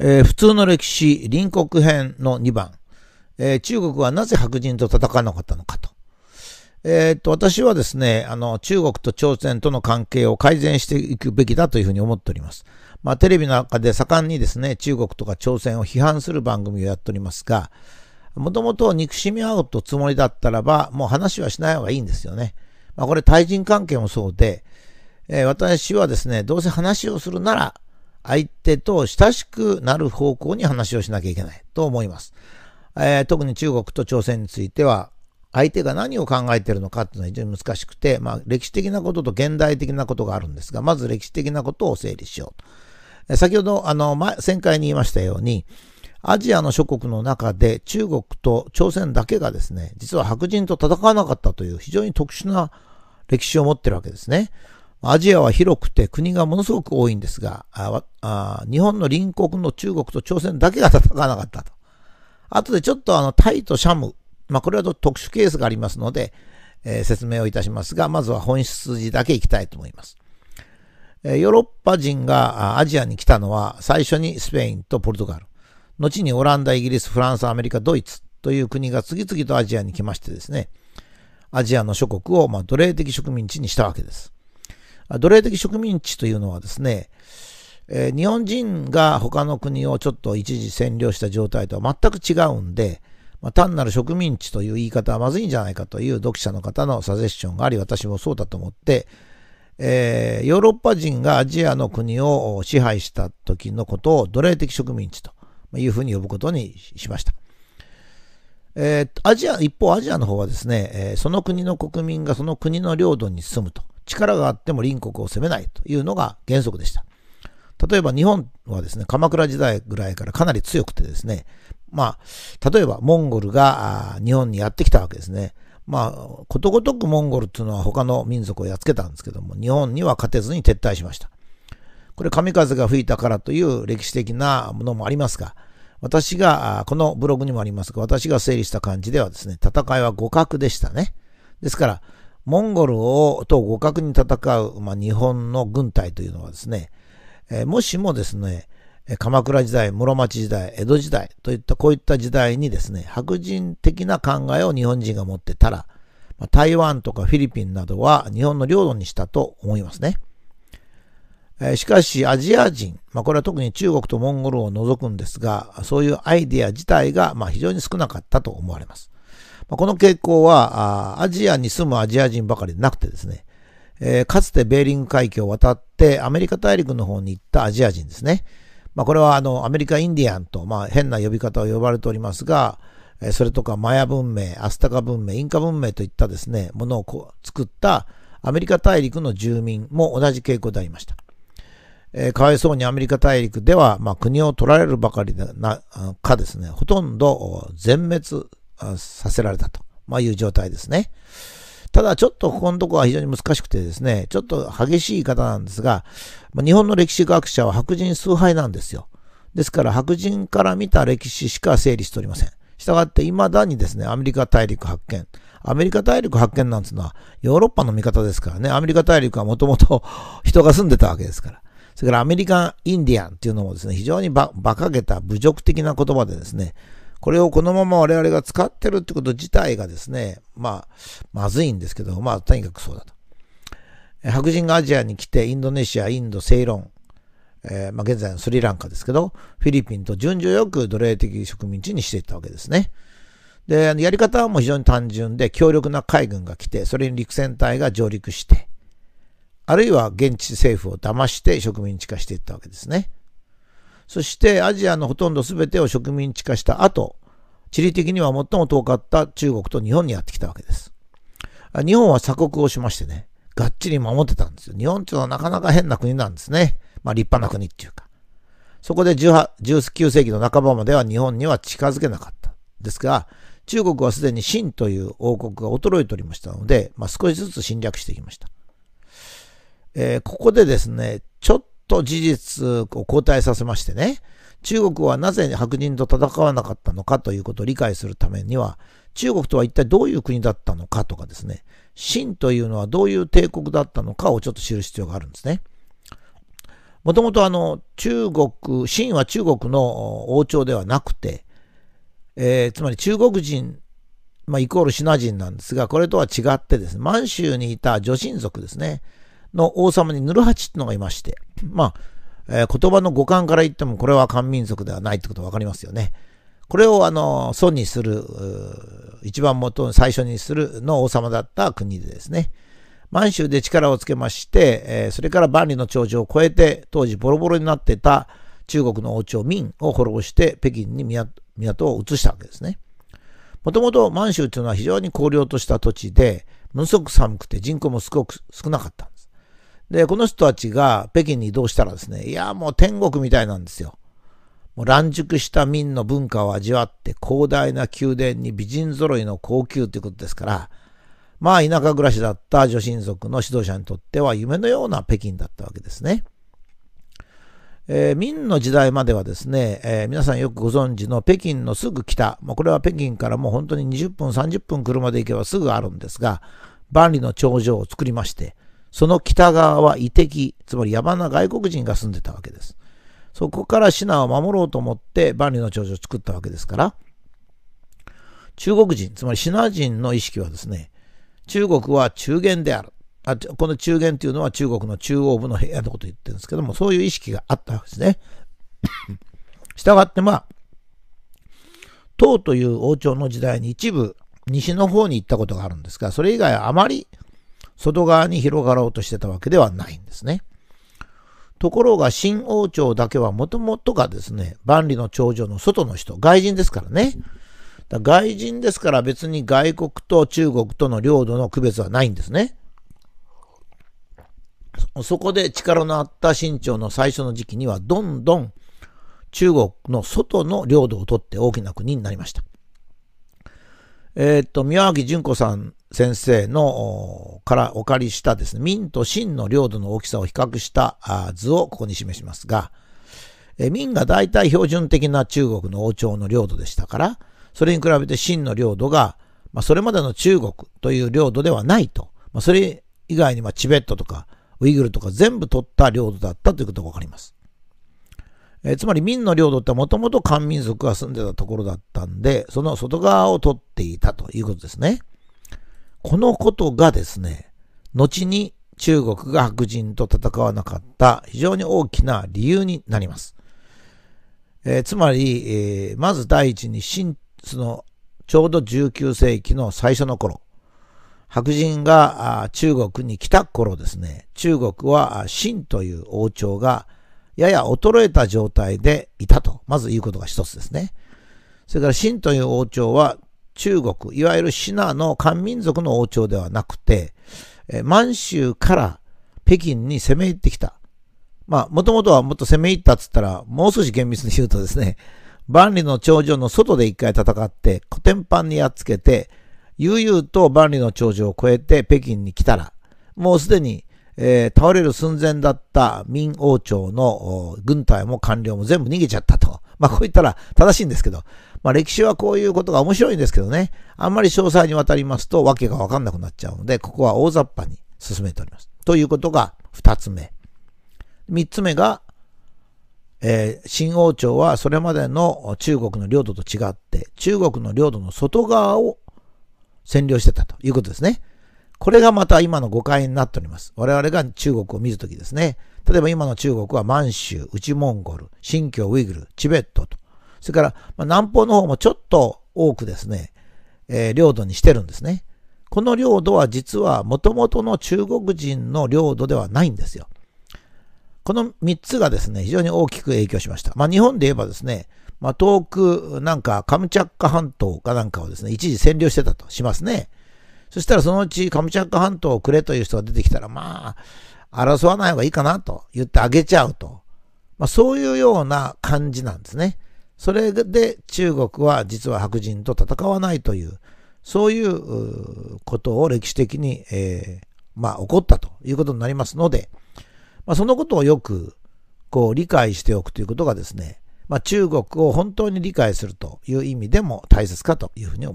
えー、普通の歴史隣国編の2番、えー、中国はなぜ白人と戦わなかったのかと。えー、っと、私はですね、あの、中国と朝鮮との関係を改善していくべきだというふうに思っております。まあ、テレビの中で盛んにですね、中国とか朝鮮を批判する番組をやっておりますが、もともと憎しみ合うとつもりだったらば、もう話はしない方がいいんですよね。まあ、これ対人関係もそうで、えー、私はですね、どうせ話をするなら、相手と親しくなる方向に話をしなきゃいけないと思います。えー、特に中国と朝鮮については、相手が何を考えているのかっていうのは非常に難しくて、まあ歴史的なことと現代的なことがあるんですが、まず歴史的なことを整理しよう。先ほど、あの、前、前回に言いましたように、アジアの諸国の中で中国と朝鮮だけがですね、実は白人と戦わなかったという非常に特殊な歴史を持ってるわけですね。アジアは広くて国がものすごく多いんですが、日本の隣国の中国と朝鮮だけが戦わなかったと。あとでちょっとあのタイとシャム、まあ、これは特殊ケースがありますので、えー、説明をいたしますが、まずは本字だけいきたいと思います。えヨーロッパ人がアジアに来たのは最初にスペインとポルトガル、後にオランダ、イギリス、フランス、アメリカ、ドイツという国が次々とアジアに来ましてですね、アジアの諸国をま奴隷的植民地にしたわけです。奴隷的植民地というのはですね、えー、日本人が他の国をちょっと一時占領した状態とは全く違うんで、まあ、単なる植民地という言い方はまずいんじゃないかという読者の方のサジェッションがあり、私もそうだと思って、えー、ヨーロッパ人がアジアの国を支配した時のことを奴隷的植民地というふうに呼ぶことにしました。えー、アジア、一方アジアの方はですね、えー、その国の国民がその国の領土に住むと。力があっても隣国を攻めないというのが原則でした。例えば日本はですね、鎌倉時代ぐらいからかなり強くてですね、まあ、例えばモンゴルが日本にやってきたわけですね。まあ、ことごとくモンゴルというのは他の民族をやっつけたんですけども、日本には勝てずに撤退しました。これ、神風が吹いたからという歴史的なものもありますが、私が、このブログにもありますが、私が整理した感じではですね、戦いは互角でしたね。ですから、モンゴルをと互角に戦う、まあ、日本の軍隊というのはですね、えー、もしもですね、鎌倉時代、室町時代、江戸時代といったこういった時代にですね、白人的な考えを日本人が持ってたら、まあ、台湾とかフィリピンなどは日本の領土にしたと思いますね。えー、しかし、アジア人、まあ、これは特に中国とモンゴルを除くんですが、そういうアイデア自体がまあ非常に少なかったと思われます。まあ、この傾向はアジアに住むアジア人ばかりでなくてですね、えー、かつてベーリング海峡を渡ってアメリカ大陸の方に行ったアジア人ですね。まあ、これはあのアメリカインディアンと、まあ、変な呼び方を呼ばれておりますが、えー、それとかマヤ文明、アスタカ文明、インカ文明といったですね、ものを作ったアメリカ大陸の住民も同じ傾向でありました。えー、かわいそうにアメリカ大陸では、まあ、国を取られるばかりでなかですね、ほとんど全滅させられたと、まあ、いう状態ですね。ただちょっとここのところは非常に難しくてですね、ちょっと激しい言い方なんですが、日本の歴史学者は白人崇拝なんですよ。ですから白人から見た歴史しか整理しておりません。したがって未だにですね、アメリカ大陸発見。アメリカ大陸発見なんていうのはヨーロッパの見方ですからね、アメリカ大陸はもともと 人が住んでたわけですから。それからアメリカン・インディアンっていうのもですね、非常に馬鹿げた侮辱的な言葉でですね、これをこのまま我々が使ってるってこと自体がですね、まあ、まずいんですけど、まあ、とにかくそうだと。白人がアジアに来て、インドネシア、インド、セイロン、えー、まあ、現在のスリランカですけど、フィリピンと順序よく奴隷的植民地にしていったわけですね。で、やり方はもう非常に単純で、強力な海軍が来て、それに陸戦隊が上陸して、あるいは現地政府を騙して植民地化していったわけですね。そしてアジアのほとんど全てを植民地化した後、地理的には最も遠かった中国と日本にやってきたわけです。日本は鎖国をしましてね、がっちり守ってたんですよ。日本っていうのはなかなか変な国なんですね。まあ立派な国っていうか。そこで1 9世紀の半ばまでは日本には近づけなかった。ですが、中国はすでに清という王国が衰えておりましたので、まあ、少しずつ侵略していきました。えー、ここでですね、ちょっと事実を交代させましてね、中国はなぜ白人と戦わなかったのかということを理解するためには、中国とは一体どういう国だったのかとかですね、清というのはどういう帝国だったのかをちょっと知る必要があるんですね。もともとあの、中国、清は中国の王朝ではなくて、えー、つまり中国人、まあ、イコールシナ人なんですが、これとは違ってですね、満州にいた女神族ですね。の王様にヌルハチってのがいまして、まあ、えー、言葉の語感から言ってもこれは漢民族ではないってことわかりますよね。これをあの、孫にする、一番元、最初にするの王様だった国でですね、満州で力をつけまして、えー、それから万里の長城を越えて、当時ボロボロになってた中国の王朝明を滅ぼして北京に港を移したわけですね。もともと満州というのは非常に荒涼とした土地で、ものすごく寒くて人口もすごく少なかった。で、この人たちが北京に移動したらですね、いや、もう天国みたいなんですよ。もう乱熟した民の文化を味わって広大な宮殿に美人揃いの高級ということですから、まあ田舎暮らしだった女神族の指導者にとっては夢のような北京だったわけですね。えー、明の時代まではですね、えー、皆さんよくご存知の北京のすぐ北、まあ、これは北京からもう本当に20分、30分車で行けばすぐあるんですが、万里の長城を作りまして、その北側は遺敵、つまり野蛮な外国人が住んでたわけです。そこからシナを守ろうと思って万里の長城を作ったわけですから、中国人、つまりシナ人の意識はですね、中国は中原である。あこの中原というのは中国の中央部の部屋のことを言ってるんですけども、そういう意識があったわけですね。したがって、まあ、唐という王朝の時代に一部西の方に行ったことがあるんですが、それ以外はあまり外側に広がろうとしてたわけではないんですね。ところが新王朝だけはもともとがですね、万里の長城の外の人、外人ですからね。ら外人ですから別に外国と中国との領土の区別はないんですね。そこで力のあった清朝の最初の時期にはどんどん中国の外の領土を取って大きな国になりました。えー、っと、宮脇淳子さん先生の、からお借りしたですね、明と清の領土の大きさを比較した図をここに示しますが、明が大体標準的な中国の王朝の領土でしたから、それに比べて清の領土が、まあ、それまでの中国という領土ではないと。まあ、それ以外にまチベットとかウイグルとか全部取った領土だったということがわかります。えつまり民の領土ってもともと漢民族が住んでたところだったんで、その外側を取っていたということですね。このことがですね、後に中国が白人と戦わなかった非常に大きな理由になります。えー、つまり、えー、まず第一に新、その、ちょうど19世紀の最初の頃、白人が中国に来た頃ですね、中国は清という王朝がやや衰えた状態でいたと、まず言うことが一つですね。それから、秦という王朝は、中国、いわゆるシナの漢民族の王朝ではなくて、満州から北京に攻め入ってきた。まあ、もともとはもっと攻め入ったっつったら、もう少し厳密に言うとですね、万里の長城の外で一回戦って、古典版にやっつけて、悠々と万里の長城を越えて北京に来たら、もうすでにえー、倒れる寸前だった明王朝の軍隊も官僚も全部逃げちゃったと。まあこう言ったら正しいんですけど、まあ歴史はこういうことが面白いんですけどね、あんまり詳細にわたりますと訳がわかんなくなっちゃうので、ここは大雑把に進めております。ということが二つ目。三つ目が、えー、新王朝はそれまでの中国の領土と違って、中国の領土の外側を占領してたということですね。これがまた今の誤解になっております。我々が中国を見るときですね。例えば今の中国は満州、内モンゴル、新疆ウイグル、チベットと。それから、ま南方の方もちょっと多くですね、えー、領土にしてるんですね。この領土は実は元々の中国人の領土ではないんですよ。この3つがですね、非常に大きく影響しました。まあ、日本で言えばですね、まあ、遠くなんかカムチャッカ半島かなんかをですね、一時占領してたとしますね。そしたらそのうちカムチャック半島をくれという人が出てきたら、まあ、争わない方がいいかなと言ってあげちゃうと。まあ、そういうような感じなんですね。それで中国は実は白人と戦わないという、そういうことを歴史的に、えー、まあ、起こったということになりますので、まあ、そのことをよく、こう、理解しておくということがですね、まあ、中国を本当に理解するという意味でも大切かというふうに思います。